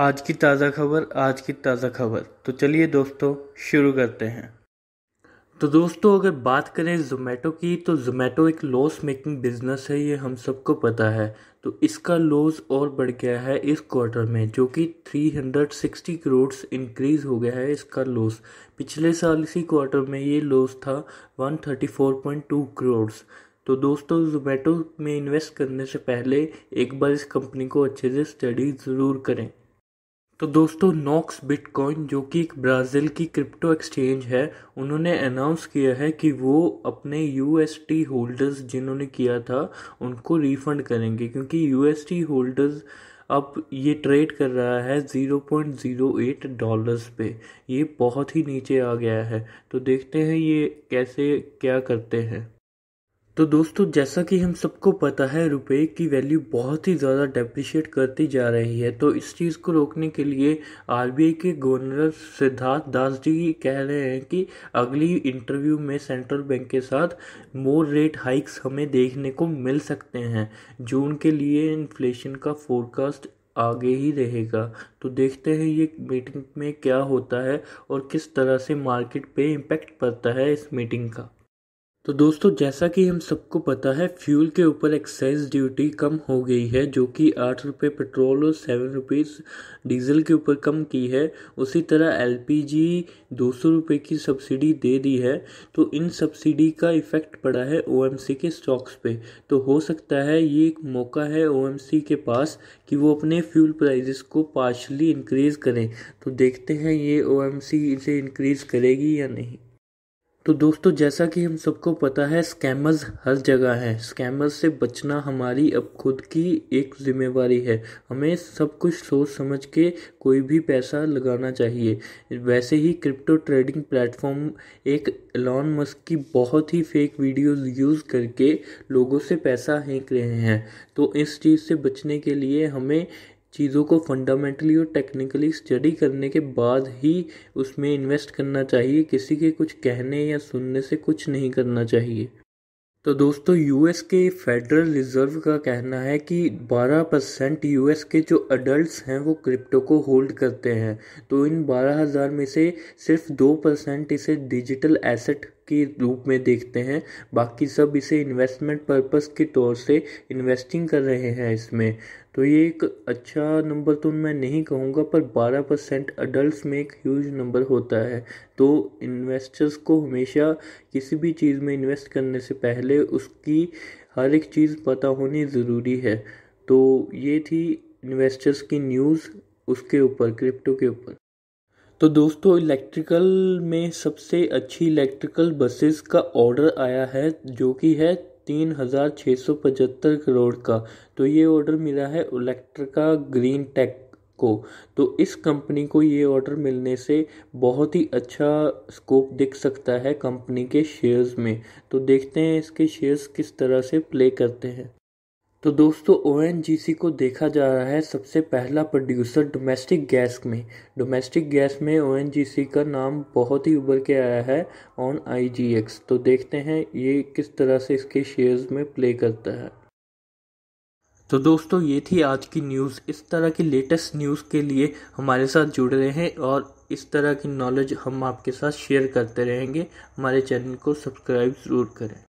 आज की ताज़ा खबर आज की ताज़ा खबर तो चलिए दोस्तों शुरू करते हैं तो दोस्तों अगर बात करें जोमेटो की तो जोमेटो एक लॉस मेकिंग बिजनेस है ये हम सबको पता है तो इसका लॉस और बढ़ गया है इस क्वार्टर में जो कि 360 करोड़ इंक्रीज हो गया है इसका लॉस पिछले साल इसी क्वार्टर में ये लॉस था 134.2 करोड़ तो दोस्तों जोमेटो में इन्वेस्ट करने से पहले एक बार इस कंपनी को अच्छे से स्टडी ज़रूर करें तो दोस्तों नॉक्स बिटकॉइन जो कि एक ब्राज़ील की क्रिप्टो एक्सचेंज है उन्होंने अनाउंस किया है कि वो अपने यू होल्डर्स जिन्होंने किया था उनको रिफ़ंड करेंगे क्योंकि यू होल्डर्स अब ये ट्रेड कर रहा है zero point zero eight dollars पे ये बहुत ही नीचे आ गया है तो देखते हैं ये कैसे क्या करते हैं तो दोस्तों जैसा कि हम सबको पता है रुपए की वैल्यू बहुत ही ज़्यादा डेप्रिशिएट करती जा रही है तो इस चीज़ को रोकने के लिए आर के गवर्नर सिद्धार्थ दास जी कह रहे हैं कि अगली इंटरव्यू में सेंट्रल बैंक के साथ मोर रेट हाइक्स हमें देखने को मिल सकते हैं जून के लिए इन्फ्लेशन का फोरकास्ट आगे ही रहेगा तो देखते हैं ये मीटिंग में क्या होता है और किस तरह से मार्केट पे इम्पैक्ट पड़ता है इस मीटिंग का तो दोस्तों जैसा कि हम सबको पता है फ्यूल के ऊपर एक्साइज ड्यूटी कम हो गई है जो कि आठ रुपये पेट्रोल और सेवन रुपीज़ डीजल के ऊपर कम की है उसी तरह एलपीजी दो सौ रुपये की सब्सिडी दे दी है तो इन सब्सिडी का इफ़ेक्ट पड़ा है ओएमसी के स्टॉक्स पे तो हो सकता है ये एक मौका है ओएमसी के पास कि वो अपने फ्यूल प्राइजेस को पार्शली इंक्रीज़ करें तो देखते हैं ये ओ इसे इंक्रीज़ करेगी या नहीं तो दोस्तों जैसा कि हम सबको पता है स्कैमर्स हर जगह हैं स्कैमर्स से बचना हमारी अब खुद की एक जिम्मेवारी है हमें सब कुछ सोच समझ के कोई भी पैसा लगाना चाहिए वैसे ही क्रिप्टो ट्रेडिंग प्लेटफॉर्म एक एलॉन मस्क की बहुत ही फेक वीडियोस यूज़ करके लोगों से पैसा हेंक रहे हैं तो इस चीज़ से बचने के लिए हमें चीज़ों को फंडामेंटली और टेक्निकली स्टडी करने के बाद ही उसमें इन्वेस्ट करना चाहिए किसी के कुछ कहने या सुनने से कुछ नहीं करना चाहिए तो दोस्तों यूएस के फेडरल रिज़र्व का कहना है कि 12 परसेंट यू के जो अडल्ट हैं वो क्रिप्टो को होल्ड करते हैं तो इन 12,000 में से सिर्फ 2 परसेंट इसे डिजिटल एसेट के रूप में देखते हैं बाकी सब इसे इन्वेस्टमेंट पर्पस के तौर से इन्वेस्टिंग कर रहे हैं इसमें तो ये एक अच्छा नंबर तो मैं नहीं कहूँगा पर 12 परसेंट अडल्ट में एक ह्यूज नंबर होता है तो इन्वेस्टर्स को हमेशा किसी भी चीज़ में इन्वेस्ट करने से पहले उसकी हर एक चीज़ पता होनी ज़रूरी है तो ये थी इन्वेस्टर्स की न्यूज़ उसके ऊपर क्रिप्टो के ऊपर तो दोस्तों इलेक्ट्रिकल में सबसे अच्छी इलेक्ट्रिकल बसेस का ऑर्डर आया है जो कि है तीन हज़ार छः सौ पचहत्तर करोड़ का तो ये ऑर्डर मिला है इलेक्ट्रिका ग्रीन टेक को तो इस कंपनी को ये ऑर्डर मिलने से बहुत ही अच्छा स्कोप दिख सकता है कंपनी के शेयर्स में तो देखते हैं इसके शेयर्स किस तरह से प्ले करते हैं तो दोस्तों ओ को देखा जा रहा है सबसे पहला प्रोड्यूसर डोमेस्टिक गैस में डोमेस्टिक गैस में ओ का नाम बहुत ही उभर के आया है ऑन आई तो देखते हैं ये किस तरह से इसके शेयर्स में प्ले करता है तो दोस्तों ये थी आज की न्यूज़ इस तरह की लेटेस्ट न्यूज़ के लिए हमारे साथ जुड़ रहे हैं और इस तरह की नॉलेज हम आपके साथ शेयर करते रहेंगे हमारे चैनल को सब्सक्राइब ज़रूर करें